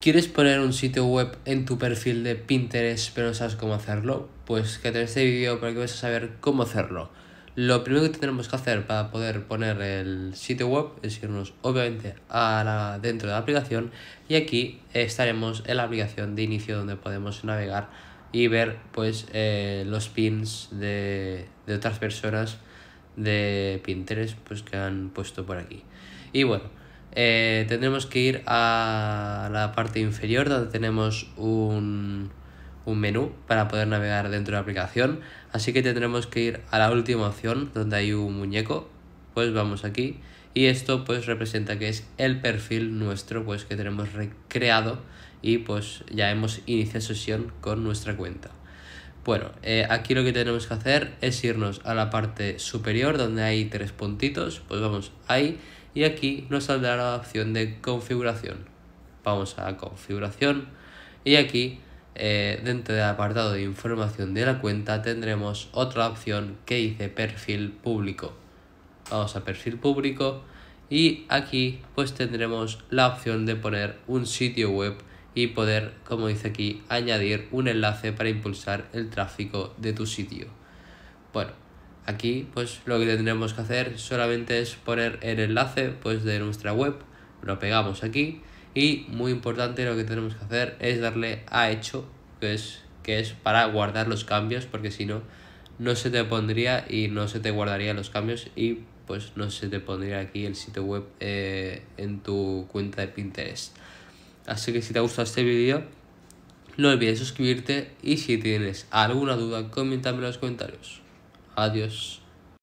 ¿Quieres poner un sitio web en tu perfil de Pinterest pero no sabes cómo hacerlo? Pues que te este vídeo para que vayas a saber cómo hacerlo. Lo primero que tenemos que hacer para poder poner el sitio web es irnos obviamente a la, dentro de la aplicación y aquí estaremos en la aplicación de inicio donde podemos navegar y ver pues eh, los pins de, de otras personas de Pinterest pues que han puesto por aquí. Y bueno, eh, tendremos que ir a la parte inferior donde tenemos un, menú para poder navegar dentro de la aplicación. Así que tendremos que ir a la última opción donde hay un muñeco. Pues vamos aquí y esto pues representa que es el perfil nuestro pues que tenemos recreado y pues ya hemos iniciado sesión con nuestra cuenta. Bueno, eh, aquí lo que tenemos que hacer es irnos a la parte superior donde hay tres puntitos, pues vamos ahí y aquí nos saldrá la opción de configuración. Vamos a configuración y aquí eh, dentro del apartado de información de la cuenta tendremos otra opción que dice perfil público. Vamos a perfil público y aquí pues tendremos la opción de poner un sitio web y poder, como dice aquí, añadir un enlace para impulsar el tráfico de tu sitio. Bueno, Aquí pues lo que tendremos que hacer solamente es poner el enlace pues de nuestra web, lo pegamos aquí y muy importante lo que tenemos que hacer es darle a hecho, que es, que es para guardar los cambios porque si no, no se te pondría y no se te guardaría los cambios y pues no se te pondría aquí el sitio web eh, en tu cuenta de Pinterest. Así que si te ha gustado este vídeo, no olvides suscribirte y si tienes alguna duda, coméntame en los comentarios. Adiós.